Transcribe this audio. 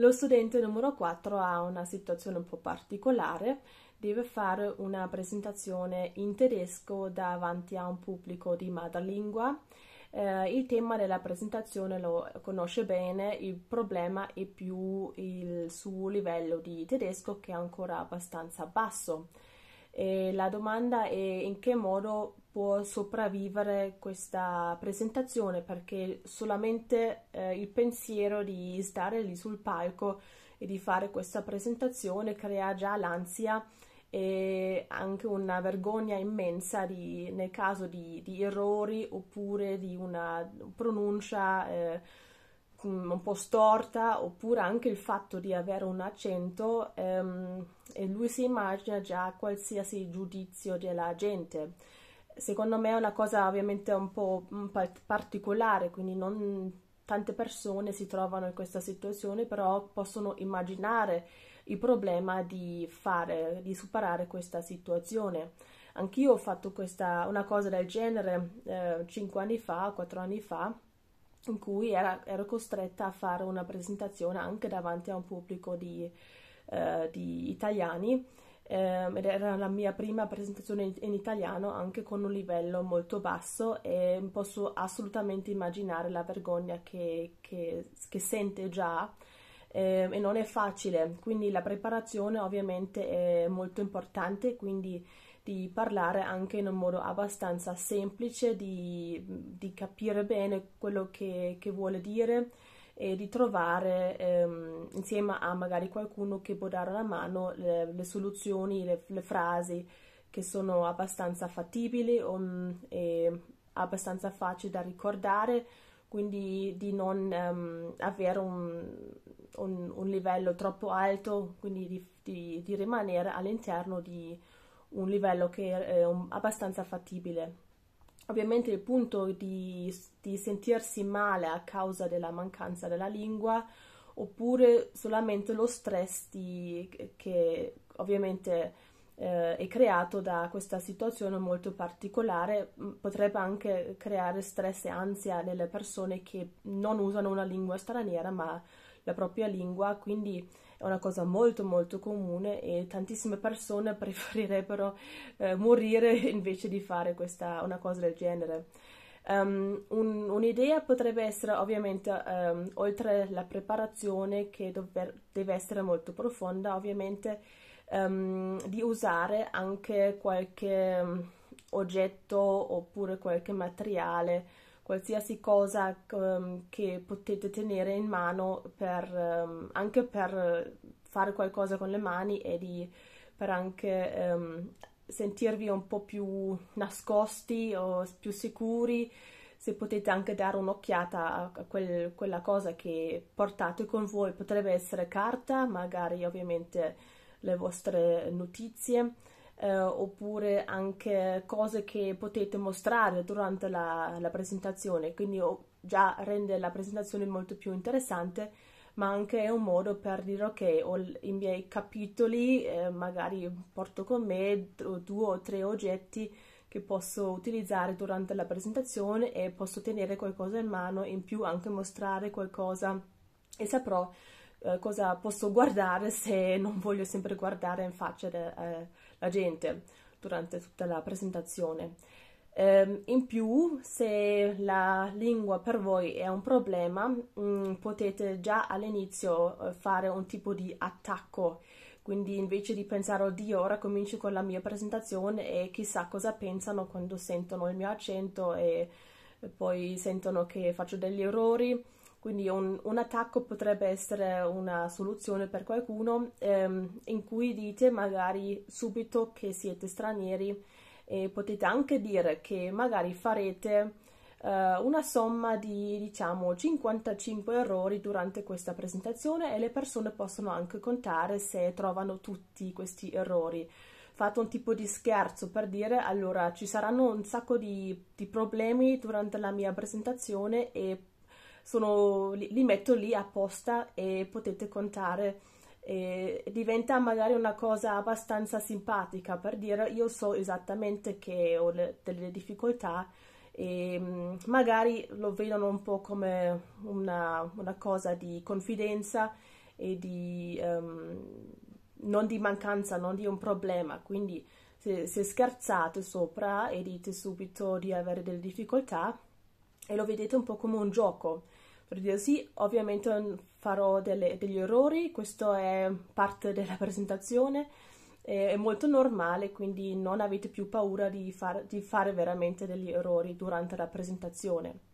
Lo studente numero 4 ha una situazione un po' particolare, deve fare una presentazione in tedesco davanti a un pubblico di madrelingua. Eh, il tema della presentazione lo conosce bene, il problema è più il suo livello di tedesco che è ancora abbastanza basso. E la domanda è in che modo può sopravvivere questa presentazione perché solamente eh, il pensiero di stare lì sul palco e di fare questa presentazione crea già l'ansia e anche una vergogna immensa di, nel caso di, di, errori oppure di una pronuncia eh, Mm, un po' storta oppure anche il fatto di avere un accento ehm, e lui si immagina già qualsiasi giudizio della gente. Secondo me è una cosa ovviamente un po' mm, particolare, quindi non tante persone si trovano in questa situazione, però possono immaginare il problema di fare, di superare questa situazione. Anch'io ho fatto questa, una cosa del genere eh, 5 anni fa, 4 anni fa, in cui era, ero costretta a fare una presentazione anche davanti a un pubblico di, eh, di italiani eh, ed era la mia prima presentazione in, in, italiano anche con un livello molto basso e posso assolutamente immaginare la vergogna che, che, che sente già ehm, e non è facile, quindi la preparazione ovviamente è molto importante, quindi di parlare anche in un modo abbastanza semplice, di, di capire bene quello che, che, vuole dire e di trovare ehm, insieme a magari qualcuno che può dare una mano le, le soluzioni, le, le, frasi che sono abbastanza fattibili um, e abbastanza facili da ricordare, quindi di non ehm, avere un, un, un, livello troppo alto, quindi di, di, di rimanere all'interno di un livello che è abbastanza fattibile. Ovviamente il punto di, di sentirsi male a causa della mancanza della lingua oppure solamente lo stress di, che ovviamente eh, è creato da questa situazione molto particolare, mm, potrebbe anche creare stress e ansia nelle persone che non usano una lingua straniera ma la propria lingua, quindi è una cosa molto molto comune e tantissime persone preferirebbero eh, morire invece di fare questa, una cosa del genere. Um, un, un'idea potrebbe essere ovviamente, um, oltre alla preparazione che dover, deve essere molto profonda, ovviamente um, di usare anche qualche mm, oggetto oppure qualche materiale qualsiasi cosa um, che potete tenere in mano per, um, anche per fare qualcosa con le mani e di, per anche um, sentirvi un po' più nascosti o più sicuri se potete anche dare un'occhiata a quel, quella cosa che portate con voi potrebbe essere carta magari ovviamente le vostre notizie eh, oppure anche cose che potete mostrare durante la, la presentazione, quindi oh, già rende la presentazione molto più interessante, ma anche è un modo per dire ok, ho i miei capitoli, eh, magari porto con me due o tre oggetti che posso utilizzare durante la presentazione e posso tenere qualcosa in mano, in più anche mostrare qualcosa e saprò eh, cosa posso guardare se non voglio sempre guardare in faccia de, eh, la gente durante tutta la presentazione. Eh, in più, se la lingua per voi è un problema, mh, mm, potete già all'inizio eh, fare un tipo di attacco. Quindi invece di pensare, oddio, ora comincio con la mia presentazione e chissà cosa pensano quando sentono il mio accento e poi sentono che faccio degli errori, quindi un, un, attacco potrebbe essere una soluzione per qualcuno ehm, in cui dite magari subito che siete stranieri e potete anche dire che magari farete eh, una somma di diciamo 55 errori durante questa presentazione e le persone possono anche contare se trovano tutti questi errori Fate un tipo di scherzo per dire allora ci saranno un sacco di, di, problemi durante la mia presentazione e sono, li, li, metto lì apposta e potete contare. E diventa magari una cosa abbastanza simpatica per dire io so esattamente che ho le, delle difficoltà e mm, magari lo vedono un po' come una, una cosa di confidenza e di um, non di mancanza, non di un problema. Quindi se, se, scherzate sopra e dite subito di avere delle difficoltà e lo vedete un po' come un gioco per dire sì, ovviamente farò delle, degli errori, questo è parte della presentazione, è, è molto normale, quindi non avete più paura di, far, di fare veramente degli errori durante la presentazione.